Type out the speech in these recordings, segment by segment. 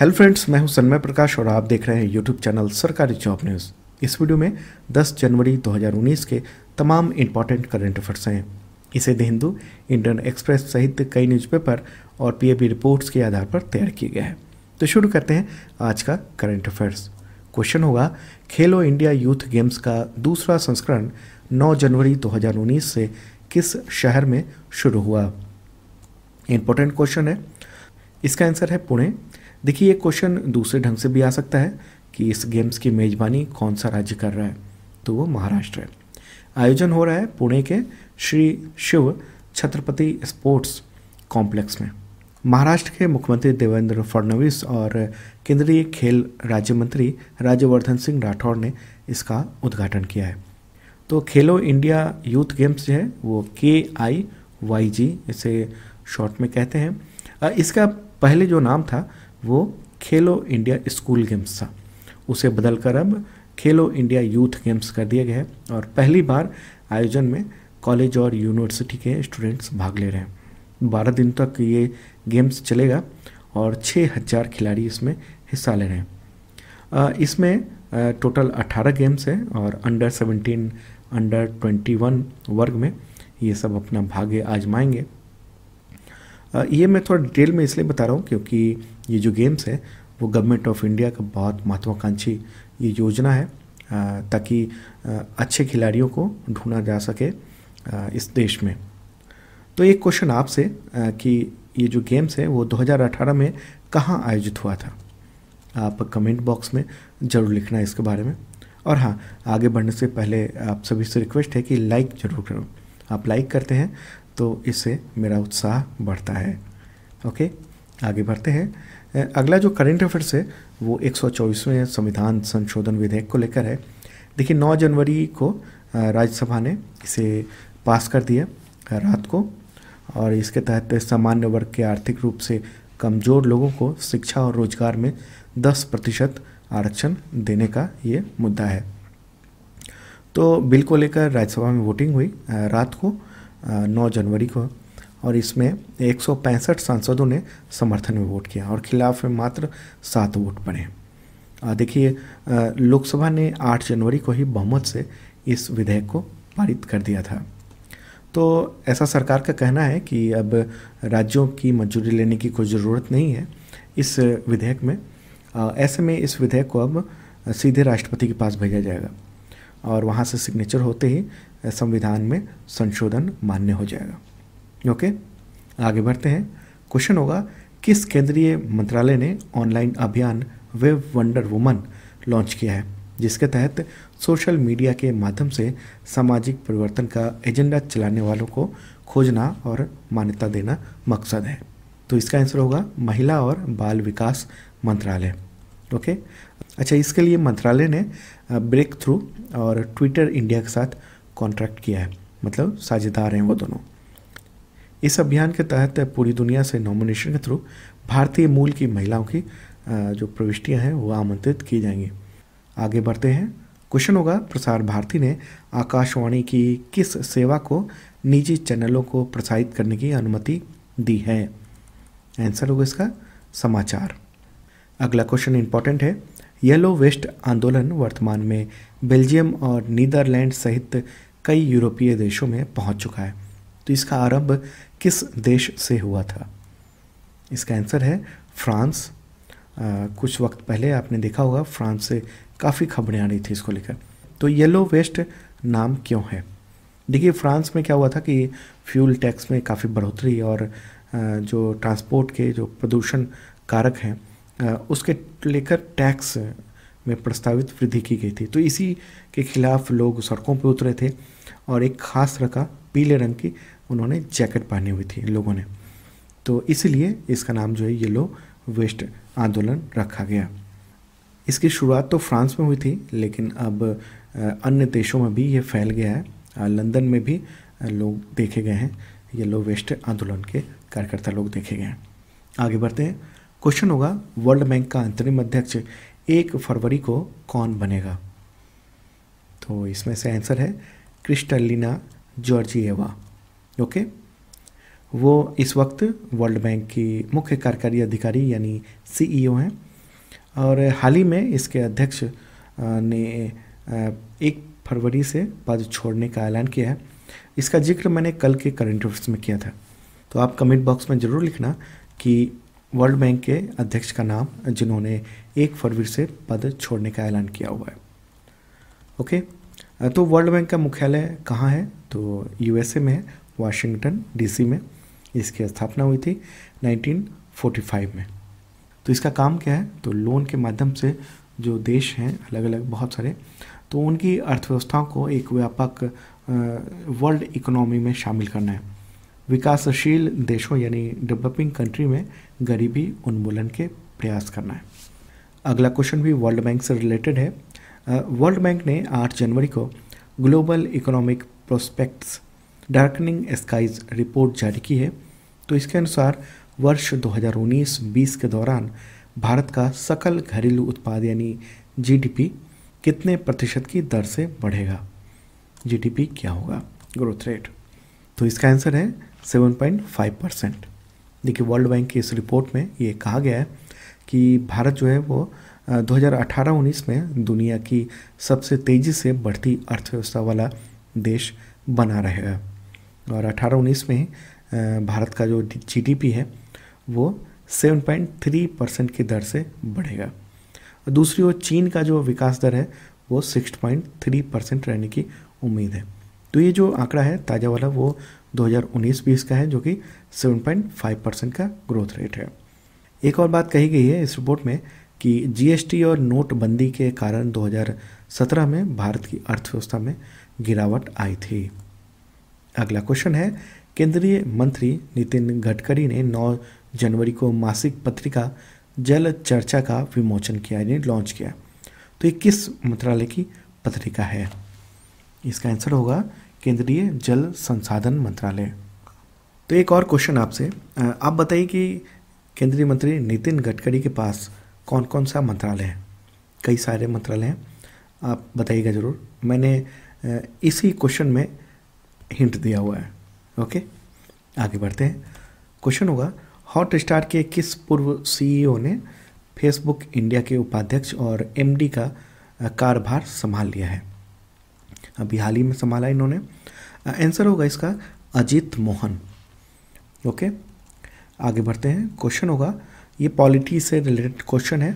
hello friends मैं हूं सन्मय प्रकाश और आप देख रहे हैं YouTube channel Sarkari job news इस वीडियो में 10 जनवरी 2019 के तमाम इंपॉर्टेंट करंट अफेयर्स हैं इसे द हिंदू इंडियन एक्सप्रेस सहित कई न्यूज़पेपर और पीएबी रिपोर्ट्स के आधार पर तैयार किया गया है तो शुरू करते हैं आज का करंट अफेयर्स क्वेश्चन होगा खेलो इंडिया यूथ गेम्स का दूसरा संस्करण 9 जनवरी 2019 से किस शहर में शुरू हुआ इम्पोर्टेंट क्वेश्चन है इसका आंसर है पुणे देखिए ये क्वेश्चन दूसरे ढंग से भी आ सकता है कि इस गेम्स की मेज़बानी कौन सा राज्य कर रहा है तो वो महाराष्ट्र है आयोजन हो रहा है पुणे के श्री शिव छत्रपति स्पोर्ट्स कॉम्प्लेक्स में महाराष्ट्र के मुख्यमंत्री देवेंद्र फडणवीस और केंद्रीय खेल राज्य मंत्री राज्यवर्धन सिंह राठौड़ ने इसका उद्घाटन किया है तो खेलो इंडिया यूथ गेम्स जो है वो के आई वाई जी इसे शॉर्ट में कहते हैं इसका पहले जो नाम था वो खेलो इंडिया स्कूल गेम्स था उसे बदलकर अब खेलो इंडिया यूथ गेम्स कर दिया गया है और पहली बार आयोजन में कॉलेज और यूनिवर्सिटी के स्टूडेंट्स भाग ले रहे हैं बारह दिन तक ये गेम्स चलेगा और छः हज़ार खिलाड़ी इसमें हिस्सा ले रहे हैं इसमें टोटल अट्ठारह गेम्स हैं और under seventeen under twenty one वर्ग में ये सब अपना भाग्य आजमाएंगे ये मैं थोड़ा डिटेल में इसलिए बता रहा हूँ क्योंकि ये जो गेम्स है वो गवर्नमेंट ऑफ इंडिया का बहुत महत्वाकांक्षी ये योजना है ताकि अच्छे खिलाड़ियों को ढूंढा जा सके इस देश में तो एक क्वेश्चन आपसे कि ये जो गेम्स है वो 2018 में कहाँ आयोजित हुआ था आप कमेंट बॉक्स में ज़रूर लिखना इसके बारे में और हाँ आगे बढ़ने से पहले आप सभी से रिक्वेस्ट है कि लाइक ज़रूर करो आप लाइक करते हैं तो इससे मेरा उत्साह बढ़ता है ओके आगे बढ़ते हैं अगला जो करंट अफेयर्स है वो एक संविधान संशोधन विधेयक को लेकर है देखिए 9 जनवरी को राज्यसभा ने इसे पास कर दिया रात को और इसके तहत सामान्य वर्ग के आर्थिक रूप से कमज़ोर लोगों को शिक्षा और रोजगार में 10 प्रतिशत आरक्षण देने का ये मुद्दा है तो बिल को लेकर राज्यसभा में वोटिंग हुई रात को नौ जनवरी को और इसमें एक सांसदों ने समर्थन में वोट किया और खिलाफ में मात्र सात वोट पड़े देखिए लोकसभा ने 8 जनवरी को ही बहुमत से इस विधेयक को पारित कर दिया था तो ऐसा सरकार का कहना है कि अब राज्यों की मंजूरी लेने की कोई ज़रूरत नहीं है इस विधेयक में ऐसे में इस विधेयक को अब सीधे राष्ट्रपति के पास भेजा जाएगा और वहाँ से सिग्नेचर होते ही संविधान में संशोधन मान्य हो जाएगा ओके आगे बढ़ते हैं क्वेश्चन होगा किस केंद्रीय मंत्रालय ने ऑनलाइन अभियान वेब वंडर वुमन लॉन्च किया है जिसके तहत सोशल मीडिया के माध्यम से सामाजिक परिवर्तन का एजेंडा चलाने वालों को खोजना और मान्यता देना मकसद है तो इसका आंसर होगा महिला और बाल विकास मंत्रालय ओके अच्छा इसके लिए मंत्रालय ने ब्रेक थ्रू और ट्विटर इंडिया के साथ कॉन्ट्रैक्ट किया है मतलब साझेदार हैं वो दोनों इस अभियान के तहत पूरी दुनिया से नॉमिनेशन के थ्रू भारतीय मूल की महिलाओं की जो प्रविष्टियां हैं वो आमंत्रित की जाएंगी आगे बढ़ते हैं क्वेश्चन होगा प्रसार भारती ने आकाशवाणी की किस सेवा को निजी चैनलों को प्रसारित करने की अनुमति दी है आंसर होगा इसका समाचार अगला क्वेश्चन इंपॉर्टेंट है येलो वेस्ट आंदोलन वर्तमान में बेल्जियम और नीदरलैंड सहित कई यूरोपीय देशों में पहुंच चुका है तो इसका आरंभ किस देश से हुआ था इसका आंसर है फ्रांस आ, कुछ वक्त पहले आपने देखा होगा फ्रांस से काफ़ी खबरें आ रही थी इसको लेकर तो येलो वेस्ट नाम क्यों है देखिए फ्रांस में क्या हुआ था कि फ्यूल टैक्स में काफ़ी बढ़ोतरी और जो ट्रांसपोर्ट के जो प्रदूषण कारक हैं उसके लेकर टैक्स में प्रस्तावित वृद्धि की गई थी तो इसी के खिलाफ लोग सड़कों पर उतरे थे और एक खास तरह का पीले रंग की उन्होंने जैकेट पहनी हुई थी लोगों ने तो इसलिए इसका नाम जो है येलो वेस्ट आंदोलन रखा गया इसकी शुरुआत तो फ्रांस में हुई थी लेकिन अब अन्य देशों में भी ये फैल गया है लंदन में भी लोग देखे गए हैं येलो वेस्ट आंदोलन के कार्यकर्ता लोग देखे गए हैं आगे बढ़ते हैं क्वेश्चन होगा वर्ल्ड बैंक का अंतरिम अध्यक्ष एक फरवरी को कौन बनेगा तो इसमें से आंसर है क्रिस्टलिना जॉर्जिएवा ओके वो इस वक्त वर्ल्ड बैंक की मुख्य कार्यकारी अधिकारी यानी सीईओ e हैं और हाल ही में इसके अध्यक्ष ने एक फरवरी से पद छोड़ने का ऐलान किया है इसका जिक्र मैंने कल के करंट अफेयर्स में किया था तो आप कमेंट बॉक्स में ज़रूर लिखना कि वर्ल्ड बैंक के अध्यक्ष का नाम जिन्होंने एक फरवरी से पद छोड़ने का ऐलान किया हुआ है ओके तो वर्ल्ड बैंक का मुख्यालय कहाँ है तो यूएसए में है वाशिंगटन डीसी में इसकी स्थापना हुई थी 1945 में तो इसका काम क्या है तो लोन के माध्यम से जो देश हैं अलग अलग बहुत सारे तो उनकी अर्थव्यवस्थाओं को एक व्यापक वर्ल्ड इकोनॉमी में शामिल करना है विकासशील देशों यानी डेवलपिंग कंट्री में गरीबी उन्मूलन के प्रयास करना है अगला क्वेश्चन भी वर्ल्ड बैंक से रिलेटेड है वर्ल्ड बैंक ने 8 जनवरी को Global Economic Prospects Darkening Skies report जारी की है तो इसके अनुसार वर्ष 2019-20 के दौरान भारत का सकल घरेलू उत्पाद यानी जीडीपी कितने प्रतिशत की दर से बढ़ेगा जीडीपी क्या होगा ग्रोथ रेट तो इसका आंसर है 7.5 परसेंट देखिए वर्ल्ड बैंक की इस रिपोर्ट में ये कहा गया है कि भारत जो है वो 2018-19 में दुनिया की सबसे तेज़ी से बढ़ती अर्थव्यवस्था वाला देश बना रहेगा और 18-19 में भारत का जो जीडीपी है वो 7.3 परसेंट की दर से बढ़ेगा दूसरी ओर चीन का जो विकास दर है वो 6.3 परसेंट रहने की उम्मीद है तो ये जो आंकड़ा है ताज़ा वाला वो 2019-20 का है जो कि 7.5 परसेंट का ग्रोथ रेट है एक और बात कही गई है इस रिपोर्ट में कि जीएसटी और नोटबंदी के कारण 2017 में भारत की अर्थव्यवस्था में गिरावट आई थी अगला क्वेश्चन है केंद्रीय मंत्री नितिन गडकरी ने 9 जनवरी को मासिक पत्रिका जल चर्चा का विमोचन किया यानी लॉन्च किया तो ये किस मंत्रालय की पत्रिका है इसका आंसर होगा केंद्रीय जल संसाधन मंत्रालय तो एक और क्वेश्चन आपसे आप बताइए कि केंद्रीय मंत्री नितिन गडकरी के पास कौन कौन सा मंत्रालय है कई सारे मंत्रालय हैं आप बताइएगा ज़रूर मैंने इसी क्वेश्चन में हिंट दिया हुआ है ओके आगे बढ़ते हैं क्वेश्चन होगा हॉट स्टार के किस पूर्व सीईओ e ने फेसबुक इंडिया के उपाध्यक्ष और एमडी का कारभार संभाल लिया है अभी हाल ही में संभाला इन्होंने आंसर होगा इसका अजित मोहन ओके आगे बढ़ते हैं क्वेश्चन होगा ये पॉलिटी से रिलेटेड क्वेश्चन है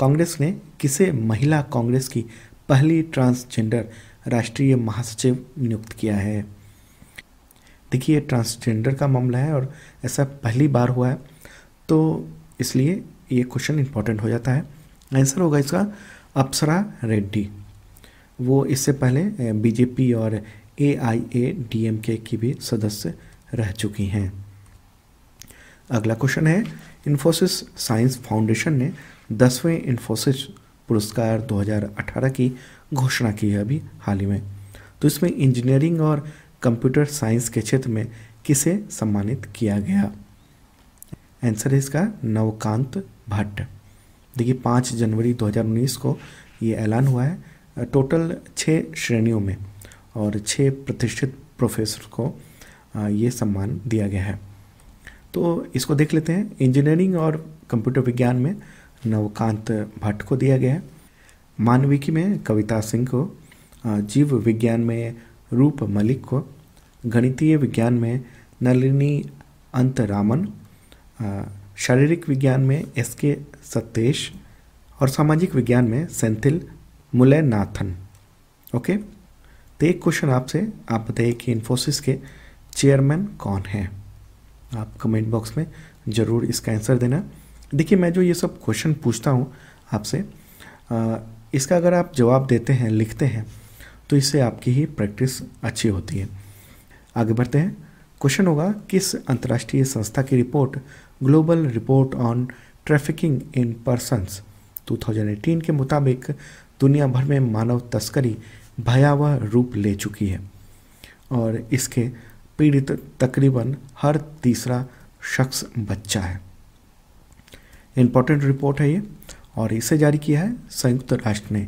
कांग्रेस ने किसे महिला कांग्रेस की पहली ट्रांसजेंडर राष्ट्रीय महासचिव नियुक्त किया है देखिए ये ट्रांसजेंडर का मामला है और ऐसा पहली बार हुआ है तो इसलिए ये क्वेश्चन इंपॉर्टेंट हो जाता है आंसर होगा इसका अप्सरा रेड्डी वो इससे पहले बीजेपी और ए एआईएडीएमके की भी सदस्य रह चुकी हैं अगला क्वेश्चन है इन्फोसिस साइंस फाउंडेशन ने दसवें इन्फोसिस पुरस्कार 2018 की घोषणा की है अभी हाल ही में तो इसमें इंजीनियरिंग और कंप्यूटर साइंस के क्षेत्र में किसे सम्मानित किया गया आंसर है इसका नवकांत भट्ट देखिए पाँच जनवरी 2019 को ये ऐलान हुआ है टोटल छः श्रेणियों में और छः प्रतिष्ठित प्रोफेसर को ये सम्मान दिया गया है तो इसको देख लेते हैं इंजीनियरिंग और कंप्यूटर विज्ञान में नवकांत भट्ट को दिया गया है मानविकी में कविता सिंह को जीव विज्ञान में रूप मलिक को गणितीय विज्ञान में नलिनी अंतरामन शारीरिक विज्ञान में एस के सतेश और सामाजिक विज्ञान में सेंथिल मुलैनाथन ओके तो एक क्वेश्चन आपसे आप बताइए कि इन्फोसिस के चेयरमैन कौन हैं आप कमेंट बॉक्स में ज़रूर इसका आंसर देना देखिए मैं जो ये सब क्वेश्चन पूछता हूँ आपसे इसका अगर आप जवाब देते हैं लिखते हैं तो इससे आपकी ही प्रैक्टिस अच्छी होती है आगे बढ़ते हैं क्वेश्चन होगा किस अंतर्राष्ट्रीय संस्था की report global report on trafficking in persons 2018 के मुताबिक दुनिया भर में मानव तस्करी भयावह रूप ले चुकी है और इसके पीड़ित तकरीबन हर तीसरा शख्स बच्चा है इम्पोर्टेंट रिपोर्ट है ये और इसे जारी किया है संयुक्त राष्ट्र ने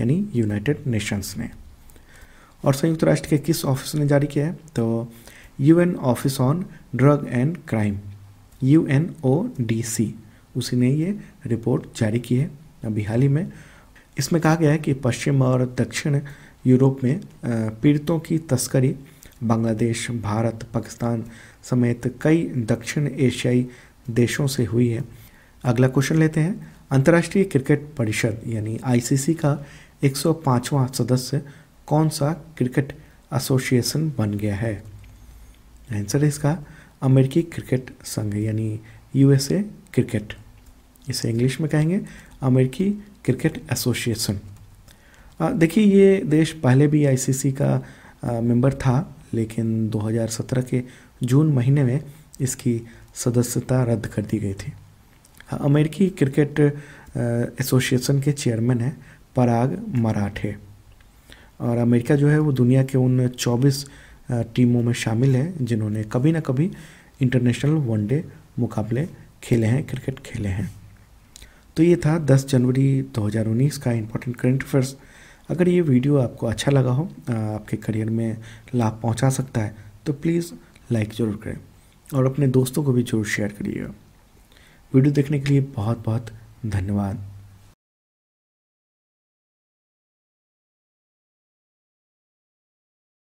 यानी यूनाइटेड नेशंस ने और संयुक्त राष्ट्र के किस ऑफिस ने जारी किया है तो UN office on drug and crime U N O D C उसी ने ये रिपोर्ट जारी की है अभी हाल ही में इसमें कहा गया है कि पश्चिम और दक्षिण यूरोप में पीड़ितों की तस्करी बांग्लादेश भारत पाकिस्तान समेत कई दक्षिण एशियाई देशों से हुई है अगला क्वेश्चन लेते हैं अंतर्राष्ट्रीय क्रिकेट परिषद यानी आईसीसी का 105वां सदस्य कौन सा क्रिकेट एसोसिएशन बन गया है आंसर है इसका अमेरिकी क्रिकेट संघ यानी यूएसए क्रिकेट इसे इंग्लिश में कहेंगे अमेरिकी क्रिकेट एसोसिएशन देखिए ये देश पहले भी आईसीसी का मेंबर था लेकिन 2017 के जून महीने में इसकी सदस्यता रद्द कर दी गई थी अमेरिकी क्रिकेट एसोसिएशन के चेयरमैन हैं पराग मराठे और अमेरिका जो है वो दुनिया के उन 24 टीमों में शामिल है जिन्होंने कभी ना कभी इंटरनेशनल वनडे मुकाबले खेले हैं क्रिकेट खेले हैं तो ये था 10 जनवरी 2019 का इम्पोर्टेंट करंट अफेयर्स अगर ये वीडियो आपको अच्छा लगा हो आपके करियर में लाभ पहुंचा सकता है तो प्लीज़ लाइक ज़रूर करें और अपने दोस्तों को भी जरूर शेयर करिएगा वीडियो देखने के लिए बहुत बहुत धन्यवाद